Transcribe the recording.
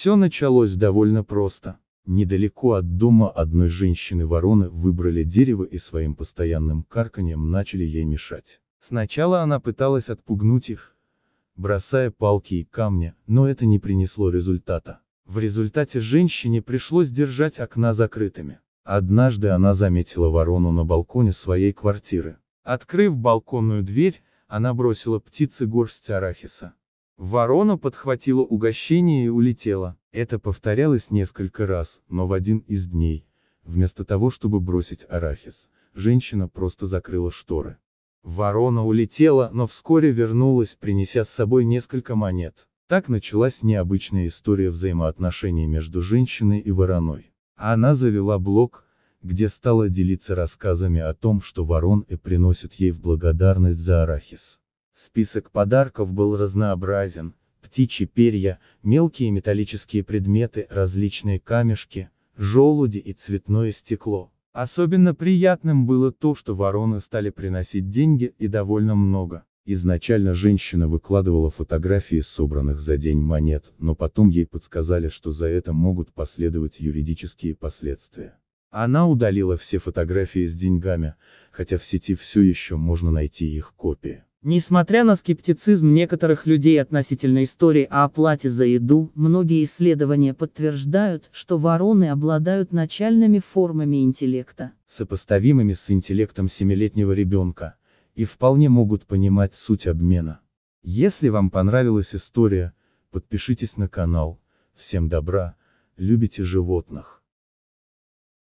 Все началось довольно просто. Недалеко от дома одной женщины-вороны выбрали дерево и своим постоянным карканьем начали ей мешать. Сначала она пыталась отпугнуть их, бросая палки и камни, но это не принесло результата. В результате женщине пришлось держать окна закрытыми. Однажды она заметила ворону на балконе своей квартиры. Открыв балконную дверь, она бросила птице горсть арахиса. Ворона подхватила угощение и улетела. Это повторялось несколько раз, но в один из дней, вместо того, чтобы бросить арахис, женщина просто закрыла шторы. Ворона улетела, но вскоре вернулась, принеся с собой несколько монет. Так началась необычная история взаимоотношений между женщиной и вороной. Она завела блог, где стала делиться рассказами о том, что ворон и приносит ей в благодарность за арахис. Список подарков был разнообразен, птичьи перья, мелкие металлические предметы, различные камешки, желуди и цветное стекло. Особенно приятным было то, что вороны стали приносить деньги и довольно много. Изначально женщина выкладывала фотографии собранных за день монет, но потом ей подсказали, что за это могут последовать юридические последствия. Она удалила все фотографии с деньгами, хотя в сети все еще можно найти их копии. Несмотря на скептицизм некоторых людей относительно истории о оплате за еду, многие исследования подтверждают, что вороны обладают начальными формами интеллекта, сопоставимыми с интеллектом семилетнего ребенка, и вполне могут понимать суть обмена. Если вам понравилась история, подпишитесь на канал. Всем добра, любите животных.